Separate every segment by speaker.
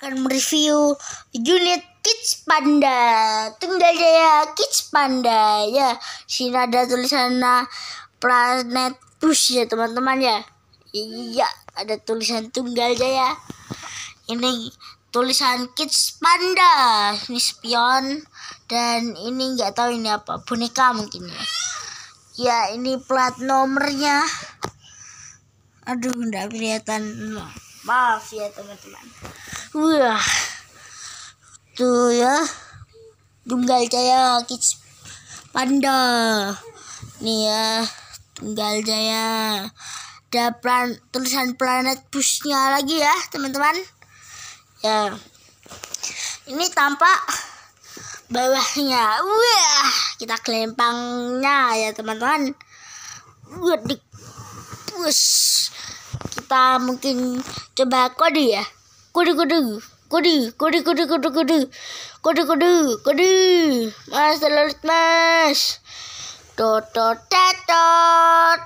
Speaker 1: akan mereview unit Kids Panda. Tunggal Jaya Kids Panda ya. Sini ada tulisan Planet Push ya teman-teman ya. Iya, ada tulisan Tunggal Jaya. Ini tulisan Kids Panda. Ini spion dan ini nggak tahu ini apa, boneka mungkin ya. Ya, ini plat nomornya. Aduh, nggak kelihatan. Maaf ya teman-teman wah tuh ya tunggal jaya kids panda nih ya tunggal jaya ada plan tulisan planet pushnya lagi ya teman-teman ya ini tampak bawahnya wah kita kelempangnya ya teman-teman -teman. push kita mungkin coba kode ya Kudu kudu kudu kudu kudu kudu kudu kudu kudu kudu mas telur mas toto tato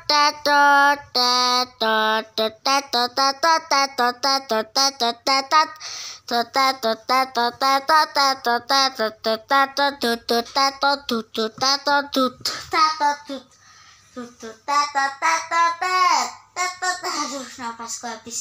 Speaker 1: tato tato tato tato tato tato tato tato tato tato tato tato tato tato tutu tato tutu tato tutu tato tutu tutu tato tato tato tato tato napas gue habis